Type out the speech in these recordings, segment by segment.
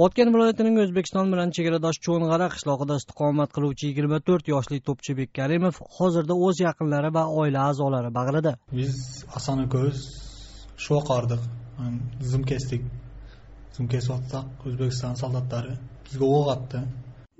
botken viloyatining o'zbekiston bilan chegaradosh cho'ng'ara qishlog'ida istiqomat qiluvchi yigirma to'rt yoshli bek karimov hozirda o'z yaqinlari va oila a'zolari bag'rida biz asani ko'z shu qardiq zim kesdik zim kesyotsak o'zbekiston soldatlari bizga o'q otdi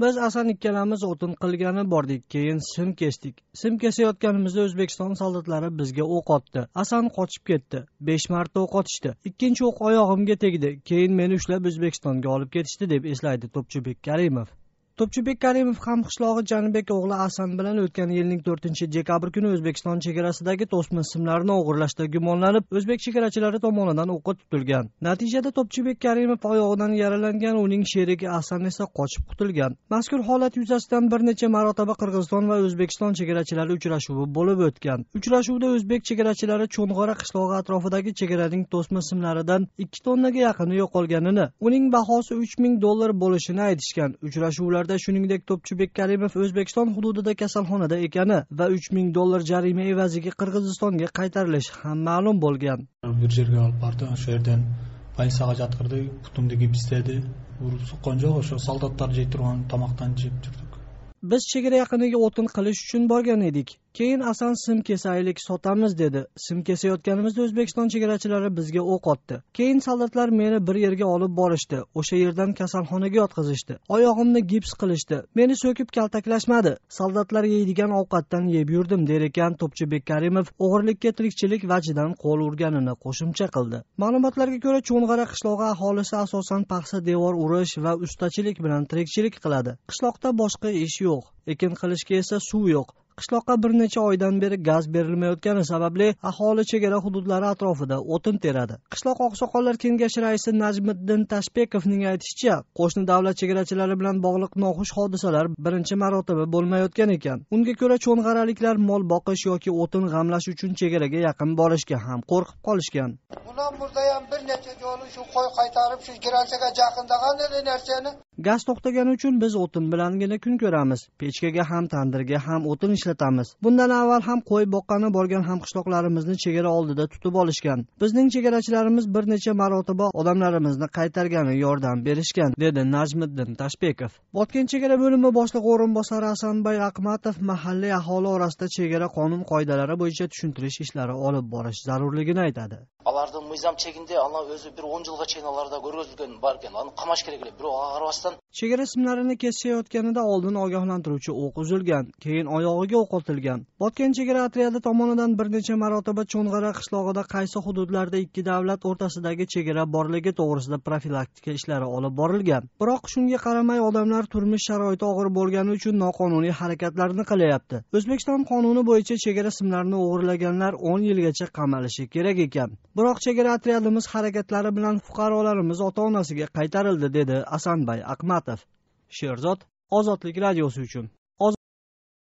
biz asan ikkalamiz o'tin qilgani bordik keyin sim kesdik sim kesayotganimizda o'zbekiston soldatlari bizga o'q otdi asan qochib ketdi besh marta o'q otishdi ikkinchi o'q oyog'imga tegdi keyin meni ushlab o'zbekistonga olib ketishdi deb eslaydi to'pchibek karimov to'pchibek karimov ham qishlog'i janibek o'g'li asan bilan o'tgan yilning to'rtinchi dekabr kuni o'zbekiston chegarasidagi to'sma simlarni o'g'irlashda gumonlanib o'zbek chegarachilari tomonidan o'qqa tutilgan natijada to'pchibek karimov oyog'idan yaralangan uning sherigi asan esa qochib qutilgan. mazkur holat yuzasidan bir necha marotaba qirg'iziston va o'zbekiston chegarachilari uchrashuvi bo'lib o'tgan uchrashuvda o'zbek chegarachilari Cho'ng'ora qishlog'i atrofidagi chegaraning to'sma simlaridan ikki tonnaga yaqini yo'qolganini uning bahosi uch ming dollar bo'lishini aytishgan uchrashuvlar Xabarda shuningdek To'pchibek Karimov O'zbekiston hududida kasalxonada ekani va 3000 dollar jarima evaziga Qirg'izistonga qaytarilishi ham ma'lum bo'lgan. Bir yerga olib bordi, o'sha yerdan полицияга жаткырды путумдуги биздеди urib суккан жок o'sha солдаттар жей turgan тамактан жеп жүрдүк biz chegara yaqiniga o'tin qilish uchun borgan edik keyin asan sim kesaylik sotamiz dedi sim kesayotganimizda o'zbekiston chegarachilari bizga o'q otdi keyin soldatlar meni bir yerga olib borishdi o'sha yerdan kasalxonaga yotqizishdi oyog'imni gips qilishdi meni so'kib kaltaklashmadi soldatlar yeydigan ovqatdan yeb yurdim der ekan to'pchibek karimov o'g'irlikka tirikchilik vajidan qo'l urganini qo'shimcha qildi ma'lumotlarga ko'ra cho'ng'ara qishlog'i aholisi asosan paxsa devor urish va ustachilik bilan tirikchilik qiladi qishloqda boshqa ish yo'q ekin qilishga esa suv yo'q qishloqqa bir necha oydan beri gaz berilmayotgani sababli aholi chegara hududlari atrofida o'tin teradi qishloq oqsoqollar kengashi raisi najmiddin tashbekovning aytishicha qo'shni davlat chegarachilari bilan bog'liq noxush hodisalar birinchi marotaba bo'lmayotgan ekan unga ko'ra cho'ng'araliklar mol boqish yoki o'tin g'amlash uchun chegaraga yaqin borishga ham qo'rqib qolishgan bundan burda ham bir necha joyni shu qo'y qaytarib shu granchaga yaqindagan narsani gaz to'xtagani uchun biz o'tin bilangina kun ko'ramiz pechkaga ham tandirga ham o'tin ishlatamiz bundan avval ham qo'y boqqani borgan hamqishloqlarimizni chegara oldida tutib olishgan bizning chegarachilarimiz bir necha marotaba odamlarimizni qaytargani yordam berishgan dedi najmiddin tashbekov botken chegara bo'limi boshlig'i o'rinbosari asanbay aqmatov mahalliy aholi orasida chegara qonun qoidalari bo'yicha tushuntirish ishlari olib borish zarurligini aytadi алардын мыйзам чегинде анан өзү бир он жылга чейин аларда көргөзүлгөн бар экен аны камаш керек эле бирок ага карабастан chegara simlarini kesishayotganida oldin ogohlantiruvchi o'q uzilgan keyin oyog'iga o'q otilgan botgan chegara otryadi tomonidan bir necha marotaba cho'ng'ara qishlog'ida qaysi hududlarda ikki davlat o'rtasidagi chegara borligi to'g'risida profilaktika ishlari olib borilgan biroq shunga qaramay odamlar turmush sharoiti og'ir bo'lgani uchun noqonuniy harakatlarni qilyapti o'zbekiston qonuni bo'yicha chegara simlarini o'g'irlaganlar o'n yilgacha qamalishi kerak ekan biroq chegara otryadimiz harakatlari bilan fuqarolarimiz ota onasiga qaytarildi dedi asanbay hikmatov sherzod ozodlik radiosi uchun